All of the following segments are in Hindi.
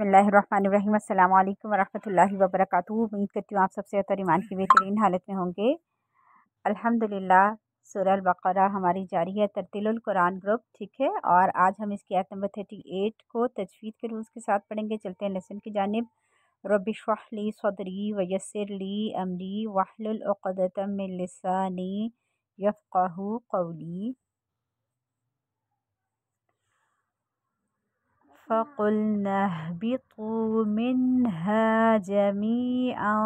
बसमीम वरहमल वबरक उम्मीद करती हूँ आप सबसे और ईमान की बेहतरीन हालत में होंगे अल्हम्दुलिल्लाह सूरह बकरा हमारी जारी है तरतील कुरान ग्रुप ठीक है और आज हम इसकी आयत नंबर थर्टी एट को तजवीद के रूल्स के साथ पढ़ेंगे चलते हैं लेसन की जानब रबली सदरी वयसर ली अमरी वाहलतम लसानी यफ़ कौली فقلنا اهبطوا منها جميعا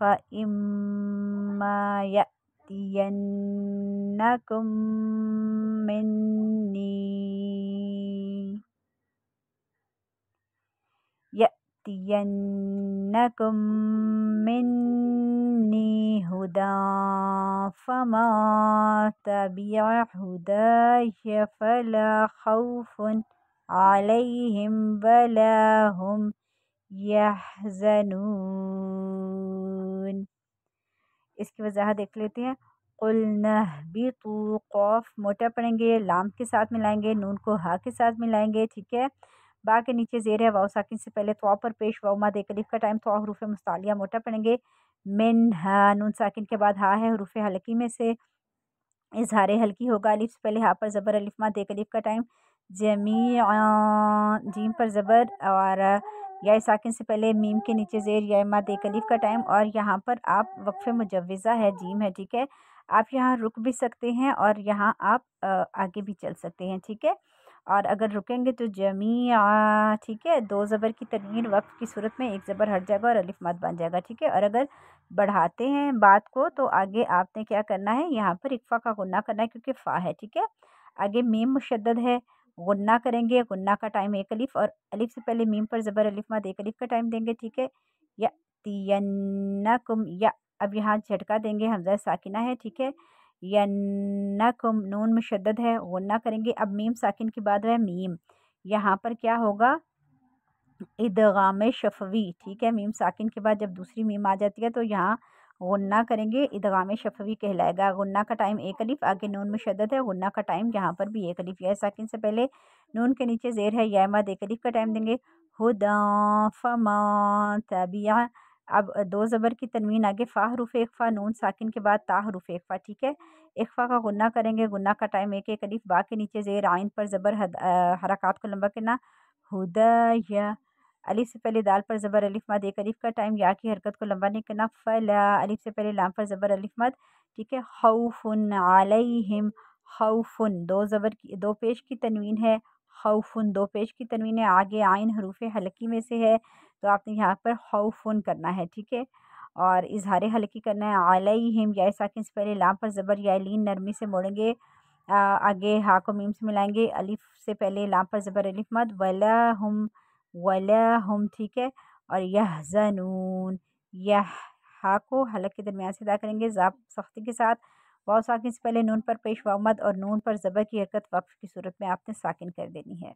فإما يأتينكم مني يأتينكم مني هدى فما تبع هداي فلا خوف عليهم ولا هم يحزنون इसकी वजह देख लेते हैं कुल बी तो कौफ मोटा पढ़ेंगे लाम के साथ मिलाएंगे नून को हा के साथ मिलाएंगे ठीक है बा के नीचे जेर है वाउ साकिन से पहले तो पर पेश वाउ माद कलीफ का टाइम तो हरूफ मुस्तालिया मोटा पढ़ेंगे मिन हा नून साकिन के बाद हा है हरूफ हल्की में से इजहार हल्की होगा अलिफ से पहले हा पर ज़बर अलिफ माद कलीफ का टाइम जमी जीम पर ज़बर और या साकिन से पहले मीम के नीचे ज़ेर या माद कलीफ का टाइम और यहाँ पर आप वक्फ़ मुजवज़ा है जीम है ठीक है आप यहाँ रुक भी सकते हैं और यहाँ आप आगे भी चल सकते हैं ठीक है और अगर रुकेंगे तो जमी ठीक है दो ज़बर की तनवीर वक्त की सूरत में एक ज़बर हट जाएगा और अलिफ मत बन जाएगा ठीक है और अगर बढ़ाते हैं बात को तो आगे आपने क्या करना है यहाँ पर इकफा का गुना करना है क्योंकि फ़ा है ठीक है आगे मीम मुशद है गुन्ना करेंगे गुन्ना का टाइम एक अलिफ और अलिफ से पहले मीम पर ज़बर अलिफ मत एक अलिफ का टाइम देंगे ठीक है या कुम या अब यहाँ झटका देंगे हमजा साकिना है ठीक है कुम नून मुशद्दद है गुन्ना करेंगे अब मीम साकिन के बाद है मीम यहाँ पर क्या होगा इदगाम शफवी ठीक है मीम साकिन के बाद जब दूसरी मीम आ जाती है तो यहाँ गुन्ना करेंगे इदगाम शफवी कहलाएगा गुन्ना का टाइम एक अलिफ आगे नून में शदत है गुन्ना का टाइम यहाँ पर भी एक अलिफ या साकिन से पहले नून के नीचे जेर है या मद एक अलिफ का टाइम देंगे हद फमा तबिया अब दो ज़बर की तनवीन आगे फ़ा हरूफ इकफ़ा नून साकिन के बाद ता हरूफ इकफ़ा ठीक है इकफ़ा का गुन्ना करेंगे गुन्ना का टाइम एक एक अलिफ बा के नीचे जेर आइन पर ज़बर हरकत को लंबा करना हुदा या अलीफ से पहले दाल पर ज़बर अलिफ मद एक अलीफ का टाइम या की हरकत को लंबा नहीं करना फला अलीफ से पहले लाम पर ज़बर अलिफ मद ठीक है हिम आलहिम खौफुन दो ज़बर की दो पेश की तनवीन है खौफुन दो पेश की तनवीन है आगे आयन हरूफ हल्की में से है तो आपने यहाँ पर खौफुन करना है ठीक है और इजहार हल्की करना है आलहिम या साकिन से पहले लाम पर ज़बर या लीन नरमी से मोड़ेंगे आगे हा को मीम से मिलाएंगे अलिफ से पहले लाम पर ज़बर अलिफ मद वला हम वला हम ठीक है और यह जनून यह हा को हलक के दरमियान से अदा करेंगे जाप सख्ती के साथ वाव साकिन से पहले नून पर पेश वामद और नून पर ज़बर की हरकत वक्फ की सूरत में आपने साकिन कर देनी है